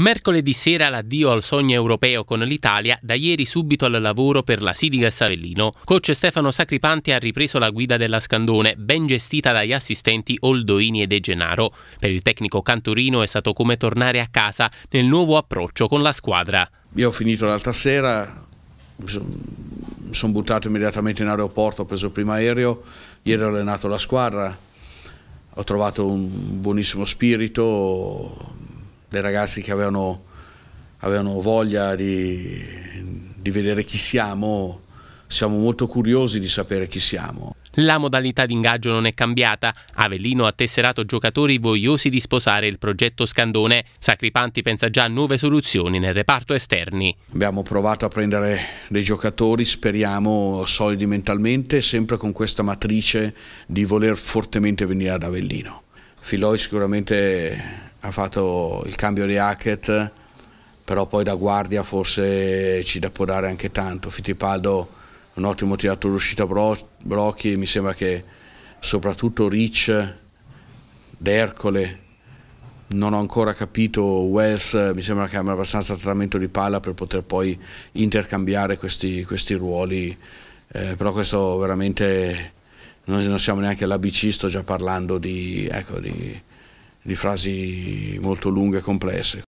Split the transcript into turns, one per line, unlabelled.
Mercoledì sera l'addio al sogno europeo con l'Italia, da ieri subito al lavoro per la Sidigas Savellino. Coach Stefano Sacripanti ha ripreso la guida della Scandone, ben gestita dagli assistenti Oldoini e De Genaro. Per il tecnico Canturino è stato come tornare a casa nel nuovo approccio con la squadra.
Io ho finito l'altra sera, mi sono buttato immediatamente in aeroporto, ho preso il primo aereo, ieri ho allenato la squadra, ho trovato un buonissimo spirito, dei ragazzi che avevano, avevano voglia di, di vedere chi siamo, siamo molto curiosi di sapere chi siamo.
La modalità di ingaggio non è cambiata. Avellino ha tesserato giocatori vogliosi di sposare il progetto Scandone. Sacripanti pensa già a nuove soluzioni nel reparto esterni.
Abbiamo provato a prendere dei giocatori, speriamo solidi mentalmente, sempre con questa matrice di voler fortemente venire ad Avellino. Filoi sicuramente ha fatto il cambio di Hackett, però poi da guardia forse ci può dare anche tanto. Fittipaldo un ottimo tiratore d'uscita Bro, Brocchi, mi sembra che soprattutto Rich, D'Ercole, non ho ancora capito Wells, mi sembra che abbia abbastanza trattamento di palla per poter poi intercambiare questi, questi ruoli, eh, però questo veramente noi non siamo neanche all'ABC, sto già parlando di, ecco, di di frasi molto lunghe e complesse.